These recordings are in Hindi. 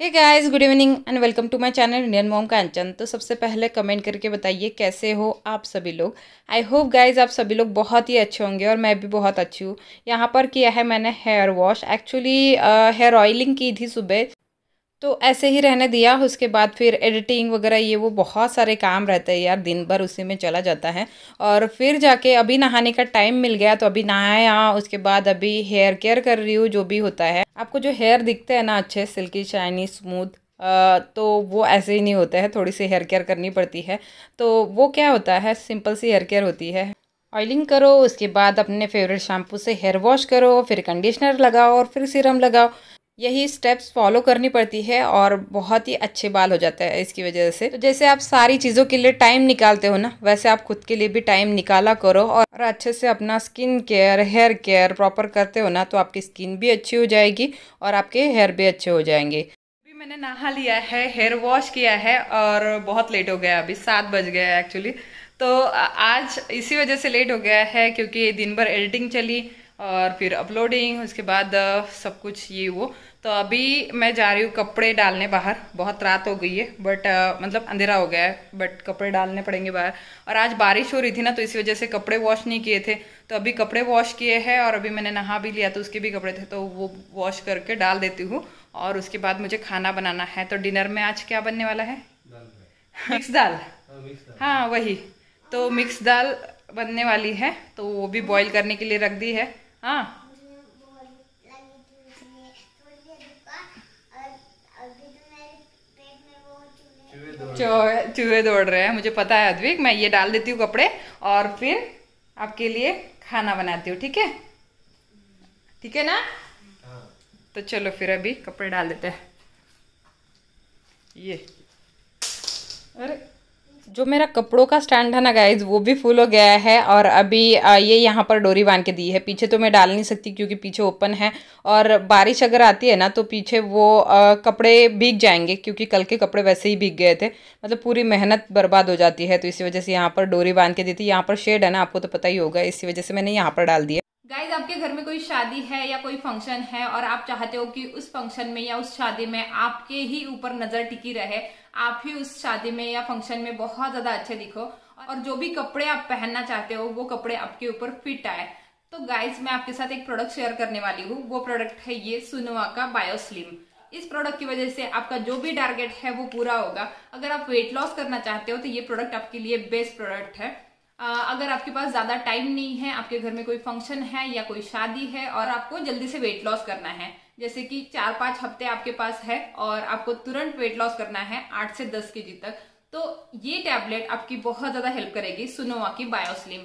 hey guys good evening and welcome to my channel Indian mom Kanchan तो सबसे पहले कमेंट करके बताइए कैसे हो आप सभी लोग आई होप गाइस आप सभी लोग बहुत ही अच्छे होंगे और मैं भी बहुत अच्छी हूँ यहाँ पर किया है मैंने hair wash actually hair oiling की थी सुबह तो ऐसे ही रहने दिया उसके बाद फिर एडिटिंग वगैरह ये वो बहुत सारे काम रहते हैं यार दिन भर उसी में चला जाता है और फिर जाके अभी नहाने का टाइम मिल गया तो अभी नहाया उसके बाद अभी हेयर केयर कर रही हूँ जो भी होता है आपको जो हेयर दिखते हैं ना अच्छे सिल्की शाइनी स्मूथ तो वो ऐसे ही नहीं होता है थोड़ी सी हेयर केयर करनी पड़ती है तो वो क्या होता है सिंपल सी हेयर केयर होती है ऑयलिंग करो उसके बाद अपने फेवरेट शैम्पू से हेयर वॉश करो फिर कंडीशनर लगाओ और फिर सीरम लगाओ यही स्टेप्स फॉलो करनी पड़ती है और बहुत ही अच्छे बाल हो जाते हैं इसकी वजह से तो जैसे आप सारी चीज़ों के लिए टाइम निकालते हो ना वैसे आप खुद के लिए भी टाइम निकाला करो और अच्छे से अपना skin care hair care proper करते हो ना तो आपकी स्किन भी अच्छी हो जाएगी और आपके हेयर भी अच्छे हो जाएंगे अभी मैंने नहा लिया है हेयर वॉश किया है और बहुत लेट हो गया अभी सात बज गया है एक्चुअली तो आज इसी वजह से लेट हो गया है क्योंकि दिन भर एडिटिंग चली और फिर अपलोडिंग उसके बाद सब कुछ ये वो तो अभी मैं जा रही हूँ कपड़े डालने बाहर बहुत रात हो गई है बट uh, मतलब अंधेरा हो गया है बट कपड़े डालने पड़ेंगे बाहर और आज बारिश हो रही थी ना तो इसी वजह से कपड़े वॉश नहीं किए थे तो अभी कपड़े वॉश किए हैं और अभी मैंने नहा भी लिया तो उसके भी कपड़े थे तो वो वॉश करके डाल देती हूँ और उसके बाद मुझे खाना बनाना है तो डिनर में आज क्या बनने वाला है मिक्स हाँ, दाल हाँ वही तो मिक्स दाल बनने वाली है तो वो भी बॉयल करने के लिए रख दी है हाँ चूहे दौड़ रहे हैं मुझे पता है अद्विक मैं ये डाल देती हूँ कपड़े और फिर आपके लिए खाना बनाती हूँ ठीक है ठीक है ना तो चलो फिर अभी कपड़े डाल देते हैं ये अरे जो मेरा कपड़ों का स्टैंड है ना गाइज वो भी फुल हो गया है और अभी ये यहाँ पर डोरी बांध के दी है पीछे तो मैं डाल नहीं सकती क्योंकि पीछे ओपन है और बारिश अगर आती है ना तो पीछे वो कपड़े भीग जाएंगे क्योंकि कल के कपड़े वैसे ही भीग गए थे मतलब पूरी मेहनत बर्बाद हो जाती है तो इसी वजह से यहाँ पर डोरी बांध के दी थी यहाँ पर शेड है ना आपको तो पता ही होगा इसी वजह से मैंने यहाँ पर डाल दिया गाइज आपके घर में कोई शादी है या कोई फंक्शन है और आप चाहते हो कि उस फंक्शन में या उस शादी में आपके ही ऊपर नजर टिकी रहे आप ही उस शादी में या फंक्शन में बहुत ज्यादा अच्छे दिखो और जो भी कपड़े आप पहनना चाहते हो वो कपड़े आपके ऊपर फिट आए तो गाइज मैं आपके साथ एक प्रोडक्ट शेयर करने वाली हूँ वो प्रोडक्ट है ये सुनोवा का बायोस्लिम इस प्रोडक्ट की वजह से आपका जो भी टारगेट है वो पूरा होगा अगर आप वेट लॉस करना चाहते हो तो ये प्रोडक्ट आपके लिए बेस्ट प्रोडक्ट है आ, अगर आपके पास ज्यादा टाइम नहीं है आपके घर में कोई फंक्शन है या कोई शादी है और आपको जल्दी से वेट लॉस करना है जैसे कि चार पांच हफ्ते आपके पास है और आपको तुरंत वेट लॉस करना है आठ से दस के जी तक तो ये टैबलेट आपकी बहुत ज्यादा हेल्प करेगी सुनोवा की बायोस्लिम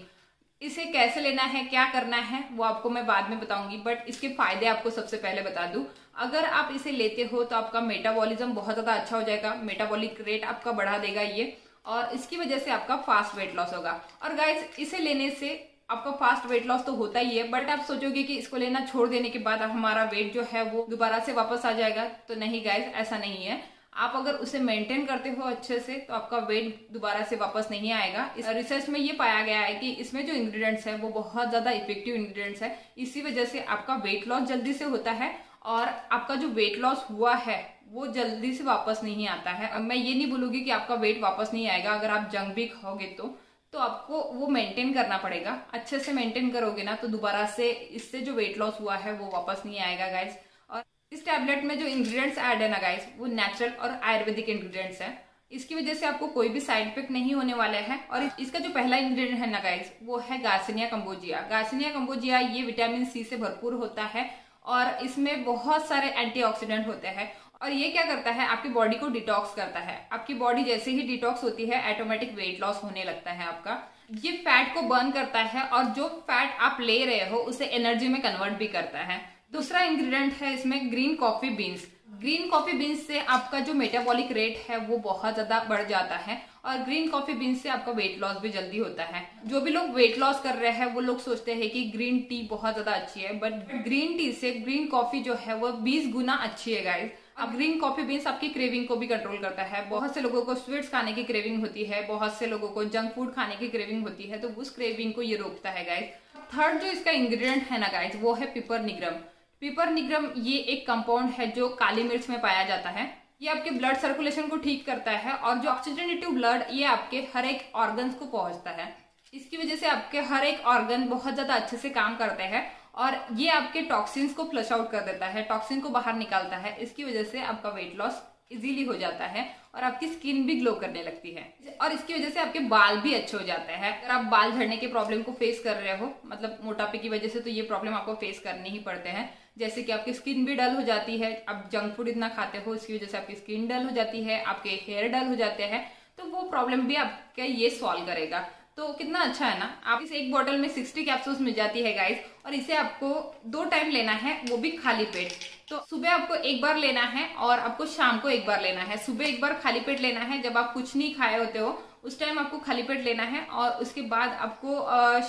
इसे कैसे लेना है क्या करना है वो आपको मैं बाद में बताऊंगी बट इसके फायदे आपको सबसे पहले बता दू अगर आप इसे लेते हो तो आपका मेटाबॉलिज्म बहुत ज्यादा अच्छा हो जाएगा मेटाबॉलिक रेट आपका बढ़ा देगा ये और इसकी वजह से आपका फास्ट वेट लॉस होगा और गाइज इसे लेने से आपका फास्ट वेट लॉस तो होता ही है बट आप सोचोगे कि इसको लेना छोड़ देने के बाद हमारा वेट जो है वो दोबारा से वापस आ जाएगा तो नहीं गाइज ऐसा नहीं है आप अगर उसे मेंटेन करते हो अच्छे से तो आपका वेट दोबारा से वापस नहीं आएगा इस रिसर्च में ये पाया गया है कि इसमें जो इंग्रेडिएंट्स है वो बहुत ज्यादा इफेक्टिव इंग्रेडिएंट्स है इसी वजह से आपका वेट लॉस जल्दी से होता है और आपका जो वेट लॉस हुआ है वो जल्दी से वापस नहीं आता है मैं ये नहीं बोलूंगी कि आपका वेट वापस नहीं आएगा अगर आप जंग भी खाओगे तो तो आपको वो मेंटेन करना पड़ेगा अच्छे से मेंटेन करोगे ना तो दोबारा से इससे जो वेट लॉस हुआ है वो वापस नहीं आएगा गाइज और इस टैबलेट में जो इंग्रेडिएंट्स ऐड है ना गाइज वो नेचुरल और आयुर्वेदिक इंग्रेडिएंट्स है इसकी वजह से आपको कोई भी साइड इफेक्ट नहीं होने वाला है और इसका जो पहला इंग्रेडिएंट है ना गाइज वो है गार्सिनिया कम्बोजिया गार्सिनिया कम्बोजिया ये विटामिन सी से भरपूर होता है और इसमें बहुत सारे एंटीऑक्सीडेंट होते हैं और ये क्या करता है आपकी बॉडी को डिटॉक्स करता है आपकी बॉडी जैसे ही डिटॉक्स होती है ऑटोमेटिक वेट लॉस होने लगता है आपका ये फैट को बर्न करता है और जो फैट आप ले रहे हो उसे एनर्जी में कन्वर्ट भी करता है दूसरा इंग्रेडिएंट है इसमें green coffee beans green coffee beans से आपका जो मेटाबॉलिक रेट है वो बहुत ज्यादा बढ़ जाता है और ग्रीन कॉफी बीन्स से आपका वेट लॉस भी जल्दी होता है जो भी लोग वेट लॉस कर रहे हैं वो लोग सोचते हैं कि ग्रीन टी बहुत ज्यादा अच्छी है बट ग्रीन टी से ग्रीन कॉफी जो है वो 20 गुना अच्छी है गाइस अब ग्रीन कॉफी बीन्स आपकी क्रेविंग को भी कंट्रोल करता है बहुत से लोगों को स्वीट्स खाने की क्रेविंग होती है बहुत से लोगों को जंक फूड खाने की क्रेविंग होती है तो उस क्रेविंग को ये रोकता है गाइज थर्ड जो इसका इंग्रेडिएंट है ना गाइज वो है पिपर निग्रम पिपर निग्रम ये एक कंपाउंड है जो काली मिर्च में पाया जाता है ये आपके ब्लड सर्कुलेशन को ठीक करता है और जो ऑक्सीजनेटिव ब्लड ये आपके हर एक ऑर्गन को पहुंचता है इसकी वजह से आपके हर एक ऑर्गन बहुत ज्यादा अच्छे से काम करते हैं और ये आपके टॉक्सिन्स को फ्लश आउट कर देता है टॉक्सिन को बाहर निकालता है इसकी वजह से आपका वेट लॉस इजीली हो जाता है और आपकी स्किन भी ग्लो करने लगती है और इसकी वजह से आपके बाल भी अच्छे हो जाते हैं अगर आप बाल झड़ने के प्रॉब्लम को फेस कर रहे हो मतलब मोटापे की वजह से तो ये प्रॉब्लम आपको फेस करने ही पड़ते हैं जैसे कि आपकी स्किन भी डल हो जाती है आप जंक फूड इतना खाते हो इसकी वजह से आपकी स्किन डल हो जाती है आपके हेयर डल हो जाते हैं तो वो प्रॉब्लम भी आपका ये सॉल्व करेगा तो कितना अच्छा है ना आप इस एक बॉटल में 60 कैप्सूल्स मिल जाती है गाइस और इसे आपको दो टाइम लेना है वो भी खाली पेट तो सुबह आपको एक बार लेना है और आपको शाम को एक बार लेना है सुबह एक बार खाली पेट लेना है जब आप कुछ नहीं खाए होते हो उस टाइम आपको खाली पेट लेना है और उसके बाद आपको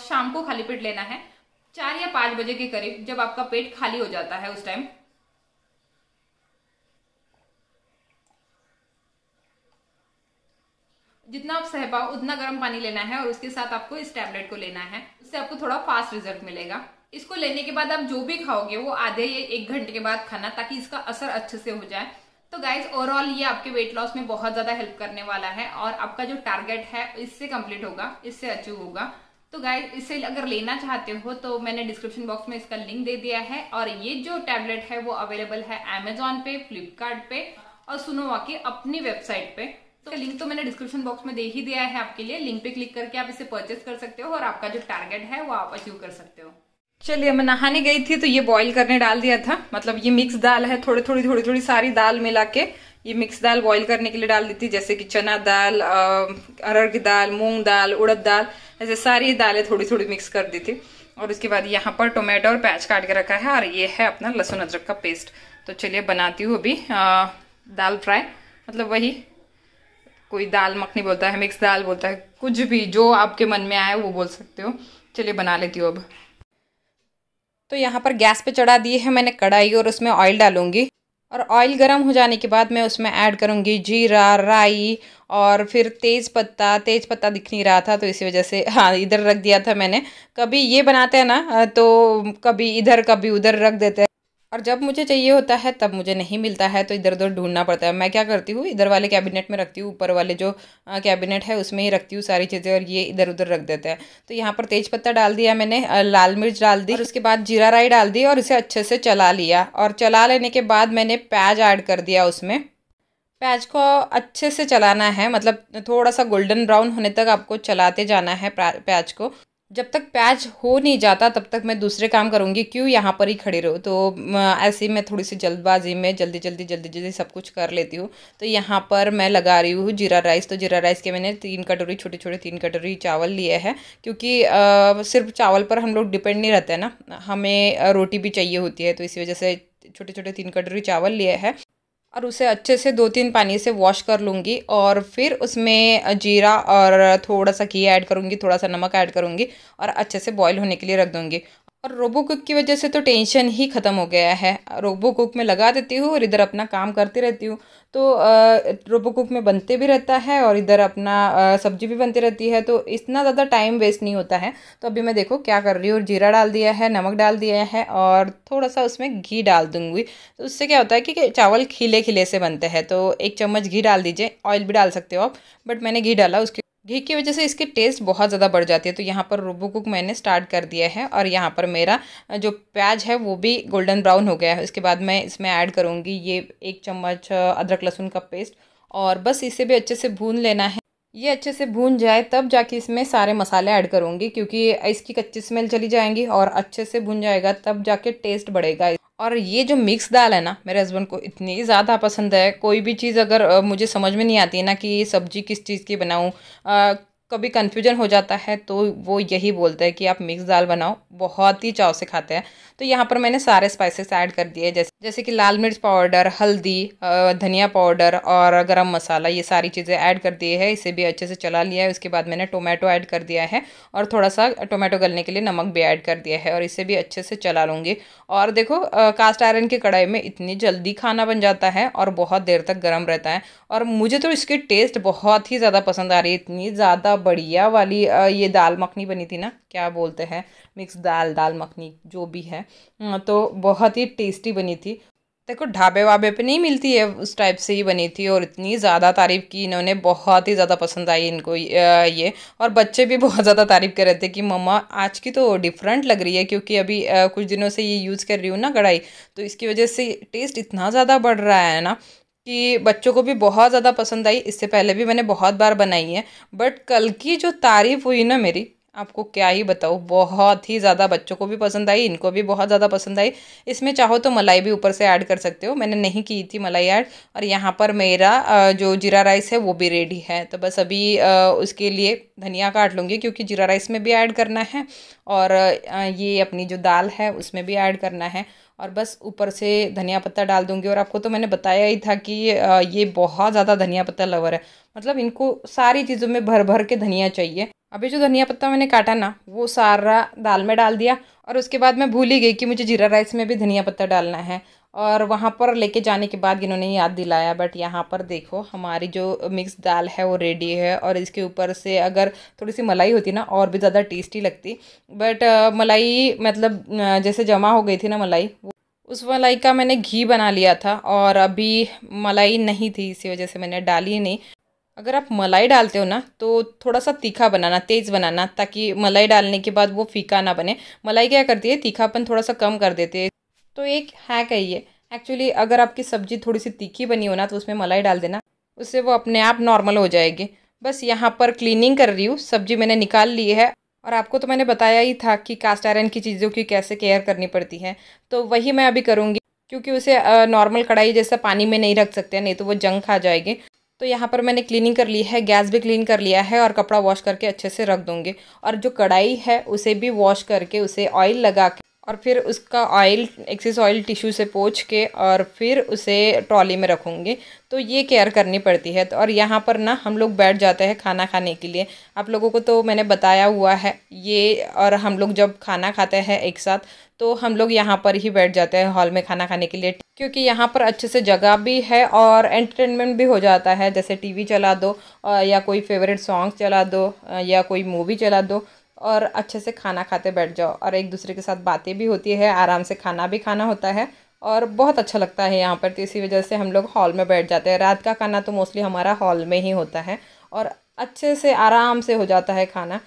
शाम को खाली पेट लेना है चार या पांच बजे के करीब जब आपका पेट खाली हो जाता है उस टाइम जितना आप सह पाओ उतना गर्म पानी लेना है और उसके साथ आपको इस टैबलेट को लेना है उससे आपको थोड़ा फास्ट रिजल्ट मिलेगा इसको लेने के बाद आप जो भी खाओगे वो आधे या एक घंटे के बाद खाना ताकि इसका असर अच्छे से हो जाए तो गाइज ओवरऑल ये आपके वेट लॉस में बहुत ज्यादा हेल्प करने वाला है और आपका जो टारगेट है इससे कम्प्लीट होगा इससे अचीव होगा तो गाइज इसे अगर लेना चाहते हो तो मैंने डिस्क्रिप्शन बॉक्स में इसका लिंक दे दिया है और ये जो टैबलेट है वो अवेलेबल है अमेजोन पे फ्लिपकार्ट पे और सुनोवा की अपनी वेबसाइट पे तो लिंक तो मैंने डिस्क्रिप्शन बॉक्स में दे ही दिया है आपके लिए लिंक पे क्लिक करके आप इसे परचेस कर सकते हो और आपका जो टारगेट है वो आप अचीव कर सकते हो चलिए मैं नहाने गई थी तो ये बॉईल करने डाल दिया था मतलब ये मिक्स दाल है थोड़ी थोड़ी थोड़ी थोड़ी सारी दाल मिला के ये मिक्स दाल बॉईल करने के लिए डाल दी थी जैसे कि चना दाल अरहर की दाल मूंग दाल उड़द दाल ऐसे सारी दालें थोड़ी थोड़ी मिक्स कर दी थी और उसके बाद यहाँ पर टोमेटो और प्याज काट के रखा है और ये है अपना लहसुन अदरक का पेस्ट तो चलिए बनाती हूँ अभी दाल फ्राई मतलब वही कोई दाल मखनी बोलता है मिक्स दाल बोलता है कुछ भी जो आपके मन में आए वो बोल सकते हो चलिए बना लेती हूँ अब तो यहाँ पर गैस पे चढ़ा दिए है मैंने कढ़ाई और उसमें ऑयल डालूंगी और ऑयल गर्म हो जाने के बाद मैं उसमें ऐड करूँगी जीरा राई और फिर तेज़ पत्ता तेज़ पत्ता दिख नहीं रहा था तो इसी वजह से हाँ इधर रख दिया था मैंने कभी ये बनाते हैं ना तो कभी इधर कभी उधर रख देते हैं और जब मुझे चाहिए होता है तब मुझे नहीं मिलता है तो इधर उधर ढूंढना पड़ता है मैं क्या करती हूँ इधर वाले कैबिनेट में रखती हूँ ऊपर वाले जो कैबिनेट है उसमें ही रखती हूँ सारी चीज़ें और ये इधर उधर रख देते हैं तो यहाँ पर तेज पत्ता डाल दिया मैंने लाल मिर्च डाल दी और उसके बाद जीरा राई डाल दी और इसे अच्छे से चला लिया और चला लेने के बाद मैंने प्याज ऐड कर दिया उसमें प्याज को अच्छे से चलाना है मतलब थोड़ा सा गोल्डन ब्राउन होने तक आपको चलाते जाना है प्याज को जब तक पैच हो नहीं जाता तब तक मैं दूसरे काम करूँगी क्यों यहाँ पर ही खड़े रहो तो ऐसे मैं थोड़ी सी जल्दबाजी में जल्दी जल्दी जल्दी जल्दी सब कुछ कर लेती हूँ तो यहाँ पर मैं लगा रही हूँ जीरा राइस तो जीरा राइस के मैंने तीन कटोरी छोटे छोटे तीन कटोरी चावल लिए हैं क्योंकि सिर्फ चावल पर हम लोग डिपेंड नहीं रहते हैं ना हमें रोटी भी चाहिए होती है तो इसी वजह से छोटे छोटे तीन कटोरी चावल लिए हैं और उसे अच्छे से दो तीन पानी से वॉश कर लूँगी और फिर उसमें जीरा और थोड़ा सा घी ऐड करूँगी थोड़ा सा नमक ऐड करूँगी और अच्छे से बॉईल होने के लिए रख दूँगी और रोबो कुक की वजह से तो टेंशन ही ख़त्म हो गया है रोबो कुक में लगा देती हूँ और इधर अपना काम करती रहती हूँ तो रोबो कुक में बनते भी रहता है और इधर अपना सब्जी भी बनती रहती है तो इतना ज़्यादा टाइम वेस्ट नहीं होता है तो अभी मैं देखो क्या कर रही हूँ जीरा डाल दिया है नमक डाल दिया है और थोड़ा सा उसमें घी डाल दूँगी तो उससे क्या होता है कि चावल खिले खिले से बनते हैं तो एक चम्मच घी डाल दीजिए ऑयल भी डाल सकते हो आप बट मैंने घी डाला उसके घी की वजह से इसकी टेस्ट बहुत ज़्यादा बढ़ जाती है तो यहाँ पर रूबू कुक मैंने स्टार्ट कर दिया है और यहाँ पर मेरा जो प्याज है वो भी गोल्डन ब्राउन हो गया है उसके बाद मैं इसमें ऐड करूँगी ये एक चम्मच अदरक लहसुन का पेस्ट और बस इसे भी अच्छे से भून लेना है ये अच्छे से भून जाए तब जाके इसमें सारे मसाले ऐड करूँगी क्योंकि इसकी कच्ची स्मेल चली जाएंगी और अच्छे से भून जाएगा तब जाके टेस्ट बढ़ेगा और ये जो मिक्स दाल है ना मेरे हस्बैंड को इतनी ज़्यादा पसंद है कोई भी चीज़ अगर मुझे समझ में नहीं आती है ना कि सब्जी किस चीज़ की बनाऊँ कभी कन्फ्यूजन हो जाता है तो वो यही बोलते हैं कि आप मिक्स दाल बनाओ बहुत ही चाव से खाते हैं तो यहाँ पर मैंने सारे स्पाइसेस ऐड कर दिए जैसे जैसे कि लाल मिर्च पाउडर हल्दी धनिया पाउडर और गरम मसाला ये सारी चीज़ें ऐड कर दिए है इसे भी अच्छे से चला लिया है उसके बाद मैंने टोमेटो ऐड कर दिया है और थोड़ा सा टोमेटो गलने के लिए नमक भी ऐड कर दिया है और इसे भी अच्छे से चला लूँगी और देखो कास्ट आयरन की कढ़ाई में इतनी जल्दी खाना बन जाता है और बहुत देर तक गर्म रहता है और मुझे तो इसकी टेस्ट बहुत ही ज़्यादा पसंद आ रही है इतनी ज़्यादा बढ़िया वाली ये दाल मखनी बनी थी ना क्या बोलते हैं मिक्स दाल दाल मखनी जो भी है हाँ, तो बहुत ही टेस्टी बनी थी देखो ढाबे वाबे पे नहीं मिलती है उस टाइप से ही बनी थी और इतनी ज़्यादा तारीफ़ की इन्होंने बहुत ही ज़्यादा पसंद आई इनको ये और बच्चे भी बहुत ज़्यादा तारीफ़ कर रहे थे कि मम्मा आज की तो डिफरेंट लग रही है क्योंकि अभी कुछ दिनों से ये यूज़ कर रही हूँ ना कढ़ाई तो इसकी वजह से टेस्ट इतना ज़्यादा बढ़ रहा है ना कि बच्चों को भी बहुत ज़्यादा पसंद आई इससे पहले भी मैंने बहुत बार बनाई है बट कल की जो तारीफ़ हुई ना मेरी आपको क्या ही बताऊँ बहुत ही ज़्यादा बच्चों को भी पसंद आई इनको भी बहुत ज़्यादा पसंद आई इसमें चाहो तो मलाई भी ऊपर से ऐड कर सकते हो मैंने नहीं की थी मलाई ऐड और यहाँ पर मेरा जो जीरा राइस है वो भी रेडी है तो बस अभी उसके लिए धनिया काट लूँगी क्योंकि जीरा राइस में भी ऐड करना है और ये अपनी जो दाल है उसमें भी ऐड करना है और बस ऊपर से धनिया पत्ता डाल दूंगी और आपको तो मैंने बताया ही था कि ये बहुत ज़्यादा धनिया पत्ता लवर है मतलब इनको सारी चीज़ों में भर भर के धनिया चाहिए अभी जो धनिया पत्ता मैंने काटा ना वो सारा दाल में डाल दिया और उसके बाद मैं भूल ही गई कि मुझे जीरा राइस में भी धनिया पत्ता डालना है और वहाँ पर लेके जाने के बाद इन्होंने याद दिलाया बट यहाँ पर देखो हमारी जो मिक्स दाल है वो रेडी है और इसके ऊपर से अगर थोड़ी सी मलाई होती ना और भी ज़्यादा टेस्टी लगती बट मलाई मतलब जैसे जमा हो गई थी ना मलाई उस मलाई का मैंने घी बना लिया था और अभी मलाई नहीं थी इसी वजह से मैंने डाली नहीं अगर आप मलाई डालते हो ना तो थोड़ा सा तीखा बनाना तेज़ बनाना ताकि मलाई डालने के बाद वो फीका ना बने मलाई क्या करती है तीखापन थोड़ा सा कम कर देते है तो एक हैक है ये एक्चुअली अगर आपकी सब्ज़ी थोड़ी सी तीखी बनी हो ना तो उसमें मलाई डाल देना उससे वो अपने आप नॉर्मल हो जाएगी बस यहाँ पर क्लीनिंग कर रही हूँ सब्ज़ी मैंने निकाल ली है और आपको तो मैंने बताया ही था कि कास्ट आयरन की चीज़ों की कैसे केयर करनी पड़ती है तो वही मैं अभी करूँगी क्योंकि उसे नॉर्मल कढ़ाई जैसा पानी में नहीं रख सकते नहीं तो वो जंग खा जाएगी तो यहाँ पर मैंने क्लीनिंग कर ली है गैस भी क्लीन कर लिया है और कपड़ा वॉश करके अच्छे से रख दूँगी और जो कढ़ाई है उसे भी वॉश करके उसे ऑयल लगा के और फिर उसका ऑयल एक्सेस ऑयल टिश्यू से पोछ के और फिर उसे ट्रॉली में रखूँगी तो ये केयर करनी पड़ती है तो और यहाँ पर ना हम लोग बैठ जाते हैं खाना खाने के लिए आप लोगों को तो मैंने बताया हुआ है ये और हम लोग जब खाना खाते हैं एक साथ तो हम लोग यहाँ पर ही बैठ जाते हैं हॉल में खाना खाने के लिए क्योंकि यहाँ पर अच्छे से जगह भी है और एंटरटेनमेंट भी हो जाता है जैसे टीवी चला दो या कोई फेवरेट सॉन्ग चला दो या कोई मूवी चला दो और अच्छे से खाना खाते बैठ जाओ और एक दूसरे के साथ बातें भी होती है आराम से खाना भी खाना होता है और बहुत अच्छा लगता है यहाँ पर तो इसी वजह से हम लोग हॉल में बैठ जाते हैं रात का खाना तो मोस्टली हमारा हॉल में ही होता है और अच्छे से आराम से हो जाता है खाना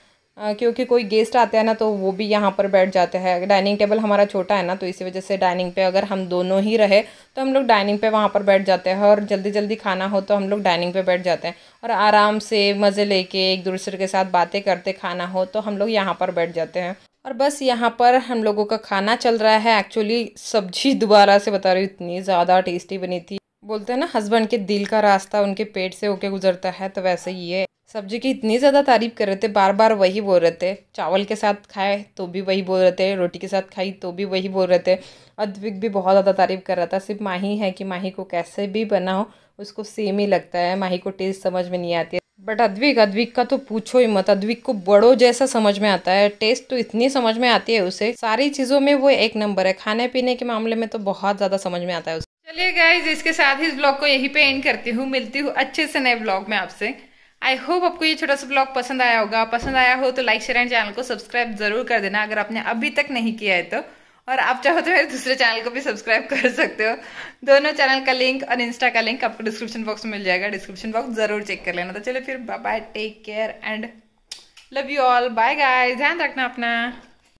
क्योंकि कोई गेस्ट आते हैं ना तो वो भी यहाँ पर बैठ जाते हैं डाइनिंग टेबल हमारा छोटा है ना तो इसी वजह से डाइनिंग पे अगर हम दोनों ही रहे तो हम लोग डाइनिंग पे वहाँ पर बैठ जाते हैं और जल्दी जल्दी खाना हो तो हम लोग डाइनिंग पे बैठ जाते हैं और आराम से मज़े लेके एक दूसरे के साथ बातें करते खाना हो तो हम लोग यहाँ पर बैठ जाते हैं और बस यहाँ पर हम लोगों का खाना चल रहा है एक्चुअली सब्जी दोबारा से बता रही हूँ इतनी ज़्यादा टेस्टी बनी थी बोलते हैं ना हस्बैंड के दिल का रास्ता उनके पेट से होके गुजरता है तो वैसे ही है सब्जी की इतनी ज़्यादा तारीफ़ कर रहे थे बार बार वही बोल रहे थे चावल के साथ खाए तो भी वही बोल रहे थे रोटी के साथ खाई तो भी वही बोल रहे थे अद्विक भी बहुत ज़्यादा तारीफ़ कर रहा था सिर्फ माही है कि माही को कैसे भी बनाओ उसको सेम ही लगता है माही को टेस्ट समझ में नहीं आती है बट अद्विक अद्विक का तो पूछो ही मत अद्विक को बड़ो जैसा समझ में आता है टेस्ट तो इतनी समझ में आती है उसे सारी चीज़ों में वो एक नंबर है खाने पीने के मामले में तो बहुत ज़्यादा समझ में आता है उसे चलिए गाइज इसके साथ ही इस ब्लॉग को यहीं पे एंड करती हूँ मिलती हूँ अच्छे से नए ब्लॉग में आपसे आई होप आपको ये छोटा सा ब्लॉग पसंद आया होगा पसंद आया हो तो लाइक शेयर एंड चैनल को सब्सक्राइब जरूर कर देना अगर आपने अभी तक नहीं किया है तो और आप चाहो तो मेरे दूसरे चैनल को भी सब्सक्राइब कर सकते हो दोनों चैनल का लिंक और इंस्टा का लिंक आपको डिस्क्रिप्शन बॉक्स में मिल जाएगा डिस्क्रिप्शन बॉक्स जरूर चेक कर लेना तो चलो फिर bye take care and love you all bye guy ध्यान रखना अपना